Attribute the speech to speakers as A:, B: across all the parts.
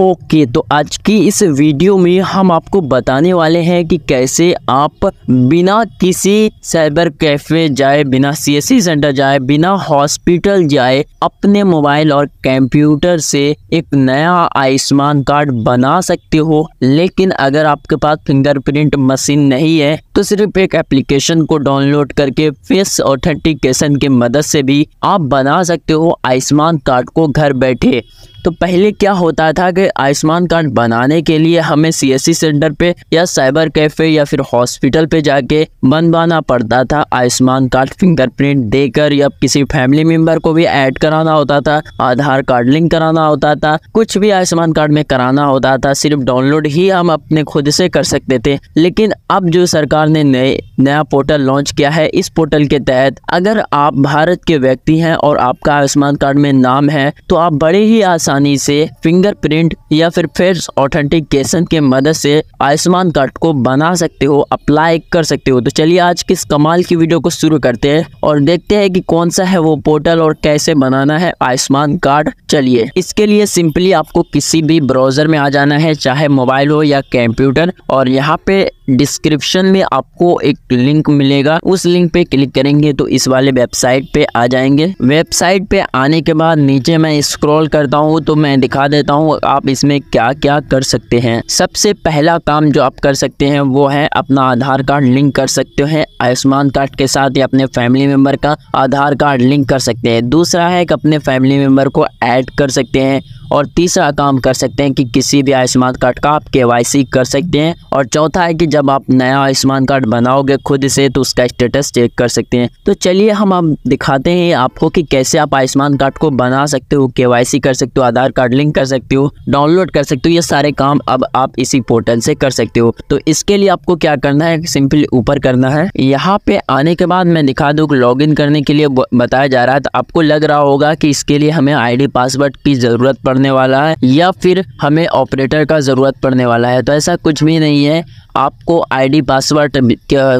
A: okay okay, तो आज की इस वीडियो में हम आपको बताने वाले हैं कि कैसे आप बिना किसी साइबर कैफे जाए बिना सीएससी e सेंटर जाए बिना हॉस्पिटल जाए अपने मोबाइल और कंप्यूटर से एक नया आयुष्मान कार्ड बना सकते हो लेकिन अगर आपके पास फिंगरप्रिंट मशीन नहीं है तो सिर्फ एक एप्लीकेशन को डाउनलोड करके फेस ऑथेंटिकेशन की मदद से भी आप बना सकते हो आयुष्मान कार्ड को घर बैठे तो पहले क्या होता था कि आयुष्मान कार्ड बनाने के लिए हमें सीएससी सेंटर पे या साइबर कैफे या फिर हॉस्पिटल पे जाके बनवाना पड़ता था आयुष्मान कार्ड फिंगरप्रिंट देकर या किसी फैमिली मेंबर को भी ऐड कराना होता था आधार कार्ड लिंक कराना होता था कुछ भी आयुष्मान कार्ड में कराना होता था सिर्फ डाउनलोड ही हम अपने खुद से कर सकते थे लेकिन अब जो सरकार ने नए नया पोर्टल लॉन्च किया है इस पोर्टल के तहत अगर आप भारत के व्यक्ति हैं और आपका आयुष्मान कार्ड में नाम है तो आप बड़े ही आसान आसानी से फिंगरप्रिंट या फिर फेस ऑथेंटिकेशन के मदद से आयुष्मान कार्ड को बना सकते हो अप्लाई कर सकते हो तो चलिए आज किस कमाल की वीडियो को शुरू करते हैं और देखते हैं कि कौन सा है वो पोर्टल और कैसे बनाना है आयुष्मान कार्ड चलिए इसके लिए सिंपली आपको किसी भी ब्राउजर में आ जाना है चाहे मोबाइल हो या कंप्यूटर और यहाँ पे डिस्क्रिप्शन में आपको एक लिंक मिलेगा उस लिंक पे क्लिक करेंगे तो इस वाले वेबसाइट पे आ जाएंगे वेबसाइट पे आने के बाद नीचे मैं स्क्रॉल करता हूँ तो मैं दिखा देता हूँ आप इसमें क्या क्या कर सकते हैं सबसे पहला काम जो आप कर सकते हैं वो है अपना आधार कार्ड लिंक कर सकते हैं आयुष्मान कार्ड के साथ या अपने फैमिली मेम्बर का आधार कार्ड लिंक कर सकते हैं दूसरा है कि अपने फैमिली मेम्बर को ऐड कर सकते हैं और तीसरा काम कर सकते हैं कि किसी भी आयुष्मान कार्ड का आप के कर सकते हैं और चौथा है कि जब आप नया आयुष्मान कार्ड बनाओगे खुद से तो उसका स्टेटस चेक कर सकते हैं तो चलिए हम आप दिखाते हैं आपको कि कैसे आप आयुष्मान कार्ड को बना सकते हो के कर सकते हो आधार कार्ड लिंक कर सकते हो डाउनलोड कर सकते हो ये सारे काम अब आप इसी पोर्टल से कर सकते हो तो इसके लिए आपको क्या करना है सिंपली ऊपर करना है यहाँ पे आने के बाद मैं दिखा दूँ इन करने के लिए बताया जा रहा है तो आपको लग रहा होगा कि इसके लिए हमें आईडी पासवर्ड की ज़रूरत पड़ने पड़ने वाला है या फिर हमें ऑपरेटर का ज़रूरत पड़ने वाला है तो ऐसा कुछ भी नहीं है आपको आईडी पासवर्ड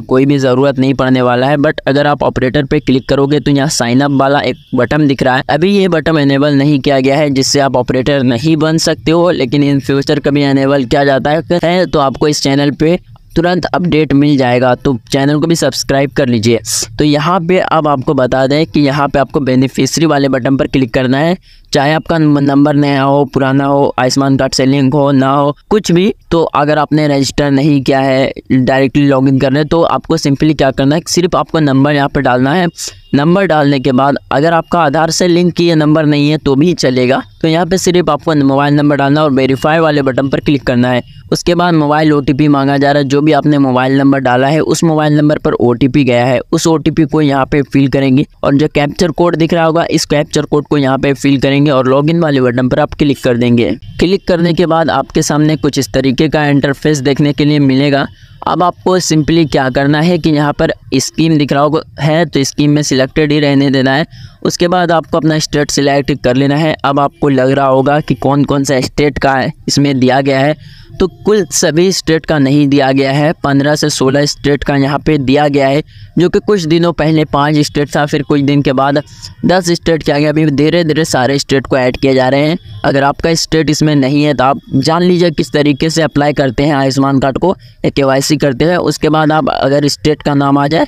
A: कोई भी ज़रूरत नहीं पड़ने वाला है बट अगर आप ऑपरेटर पे क्लिक करोगे तो यहाँ साइन अप वाला एक बटन दिख रहा है अभी ये बटन इनेबल नहीं किया गया है जिससे आप ऑपरेटर नहीं बन सकते हो लेकिन इन फ्यूचर कभी इनेबल किया जाता है तो आपको इस चैनल पे तुरंत अपडेट मिल जाएगा तो चैनल को भी सब्सक्राइब कर लीजिए तो यहाँ पे अब आपको बता दें कि यहाँ पे आपको बेनिफिशरी वाले बटन पर क्लिक करना है चाहे आपका नंबर नया हो पुराना हो आयुष्मान कार्ड से लिंक हो ना हो कुछ भी तो अगर आपने रजिस्टर नहीं किया है डायरेक्टली लॉग इन करना है तो आपको सिंपली क्या करना है सिर्फ आपको नंबर यहाँ पर डालना है नंबर डालने के बाद अगर आपका आधार से लिंक किया नंबर नहीं है तो भी चलेगा तो यहाँ पे सिर्फ आपको मोबाइल नंबर डालना और वेरीफाई वाले बटन पर क्लिक करना है उसके बाद मोबाइल ओ मांगा जा रहा है जो भी आपने मोबाइल नंबर डाला है उस मोबाइल नंबर पर ओ गया है उस ओ को यहाँ पे फिल करेंगे और जो कैप्चर कोड दिख रहा होगा इस कैप्चर कोड को यहाँ पे फिल करेंगे देंगे और लॉगिन वाले बटन पर आप क्लिक कर देंगे क्लिक करने के बाद आपके सामने कुछ इस तरीके का इंटरफेस देखने के लिए मिलेगा अब आपको सिंपली क्या करना है कि यहाँ पर स्कीम दिख रहा हो है तो स्कीम में सिलेक्टेड ही रहने देना है उसके बाद आपको अपना स्टेट सिलेक्ट कर लेना है अब आपको लग रहा होगा कि कौन कौन सा स्टेट का है इसमें दिया गया है तो कुल सभी स्टेट का नहीं दिया गया है पंद्रह से सोलह स्टेट का यहाँ पे दिया गया है जो कि कुछ दिनों पहले पाँच स्टेट था फिर कुछ दिन के बाद दस स्टेट किया गया अभी धीरे धीरे सारे स्टेट को ऐड किए जा रहे हैं अगर आपका स्टेट इसमें नहीं है तो आप जान लीजिए किस तरीके से अप्लाई करते हैं आयुष्मान कार्ड को या के सी करते हैं उसके बाद आप अगर स्टेट का नाम आ जाए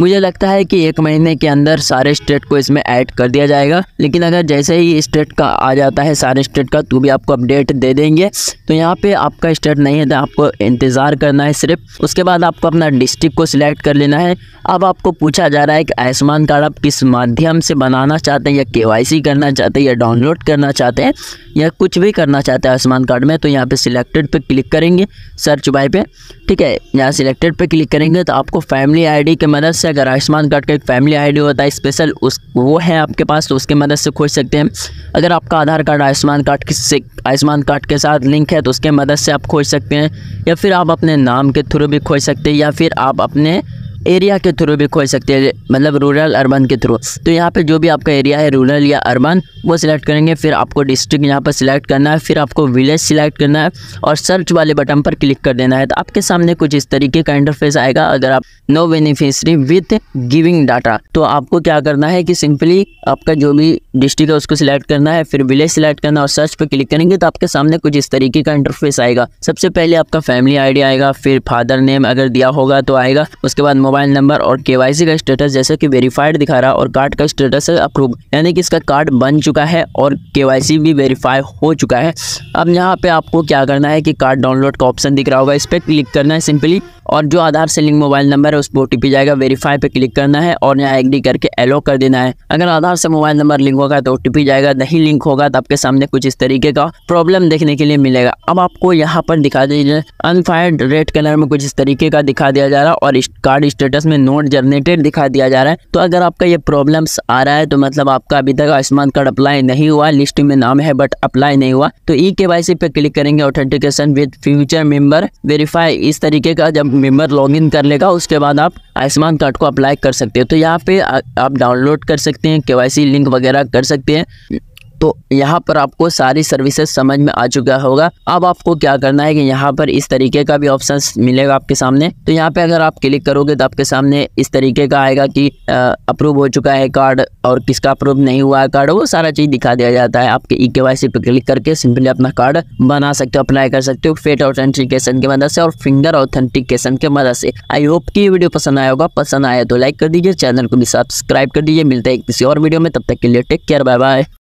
A: मुझे लगता है कि एक महीने के अंदर सारे स्टेट को इसमें ऐड कर दिया जाएगा लेकिन अगर जैसे ही स्टेट का आ जाता है सारे स्टेट का तो भी आपको अपडेट दे देंगे तो यहाँ पर आपका स्टेट नहीं है तो आपको इंतज़ार करना है सिर्फ उसके बाद आपको अपना डिस्ट्रिक्ट को सिलेक्ट कर लेना है अब आपको पूछा जा रहा है कि आयुष्मान कार्ड आप किस माध्यम से बनाना चाहते हैं या के करना चाहते हैं या डाउनलोड करना चाहते हैं या कुछ भी करना चाहते हैं आयुष्मान कार्ड में तो यहाँ पे सिलेक्टेड पे क्लिक करेंगे सर्च बाय पे ठीक है यहाँ सिलेक्टेड पे क्लिक करेंगे तो आपको फैमिली आईडी के मदद से अगर आयुष्मान कार्ड का एक फैमिली आईडी होता है स्पेशल उस वो है आपके पास तो उसके मदद से खोज सकते हैं अगर आपका आधार कार्ड आयुष्मान कार्ड से आयुष्मान कार्ड के साथ लिंक है तो उसके मदद से आप खोज सकते हैं या फिर आप अपने नाम के थ्रू भी खोज सकते हैं या फिर आप अपने एरिया के थ्रू भी खोज सकते हैं मतलब रूरल अर्बन के थ्रू तो यहाँ पर जो भी आपका एरिया है रूरल या अर्बन वो सिलेक्ट करेंगे फिर आपको डिस्ट्रिक्ट यहाँ पर सिलेक्ट करना है फिर आपको विलेज सिलेक्ट करना है और सर्च वाले बटन पर क्लिक कर देना है तो आपके सामने कुछ इस तरीके का इंटरफेस आएगा अगर आप no beneficiary with giving data तो आपको क्या करना है कि सिंपली आपका जो भी डिस्ट्रिक्ट है उसको सिलेक्ट करना है फिर विलेज सिलेक्ट करना और सर्च पर क्लिक करेंगे तो आपके सामने कुछ इस तरीके का इंटरफेस आएगा सबसे पहले आपका फैमिली आईडी आएगा फिर फादर नेम अगर दिया होगा तो आएगा उसके बाद मोबाइल नंबर और के का स्टेटस जैसे कि वेरीफाइड दिखा रहा और कार्ड का स्टेटस अप्रूव यानी कि इसका कार्ड बन चुका चुका है और के भी वेरीफाई हो चुका है अब यहाँ पर आपको क्या करना है कि कार्ड डाउनलोड का ऑप्शन दिख रहा होगा इस पर क्लिक करना है सिंपली और जो आधार से लिंक मोबाइल नंबर है उस पर ओ जाएगा वेरीफाई पे क्लिक करना है और यहाँ एग्री करके एलो कर देना है अगर आधार से मोबाइल नंबर लिंक होगा तो ओ जाएगा नहीं लिंक होगा तो आपके सामने कुछ इस तरीके का प्रॉब्लम देखने के लिए मिलेगा अब आपको यहाँ पर दिखा दीजिए अनफायर्ड रेड कलर में कुछ इस तरीके का दिखा दिया जा रहा है और कार्ड स्टेटस में नोट जनरेटेड दिखा दिया जा रहा है तो अगर आपका ये प्रॉब्लम आ रहा है तो मतलब आपका अभी तक आयुष्मान कार्ड अप्लाई नहीं हुआ लिस्ट में नाम है बट अप्लाई नहीं हुआ तो ई के पे क्लिक करेंगे authentication with future member verify इस तरीके का जब मेम्बर इन कर लेगा उसके बाद आप आयुष्मान कार्ड को अप्लाई कर सकते हैं तो यहाँ पे आ, आप डाउनलोड कर सकते हैं के लिंक वगैरह कर सकते हैं तो यहाँ पर आपको सारी सर्विसेज समझ में आ चुका होगा अब आपको क्या करना है कि यहाँ पर इस तरीके का भी ऑप्शन मिलेगा आपके सामने तो यहाँ पे अगर आप क्लिक करोगे तो आपके सामने इस तरीके का आएगा कि अप्रूव हो चुका है कार्ड और किसका अप्रूव नहीं हुआ है कार्ड वो सारा चीज़ दिखा दिया जाता है आपके ई के वाई सी पे क्लिक करके सिंपली अपना कार्ड बना सकते हो अप्लाई कर सकते हो फेट ऑथेंटिकेशन की मदद से और फिंगर ऑथेंटिकेशन की मदद से आई होप की वीडियो पसंद आया होगा पसंद आया तो लाइक कर दीजिए चैनल को भी सब्सक्राइब कर दीजिए मिलते हैं किसी और वीडियो में तब तक के लिए टेक केयर बाय बाय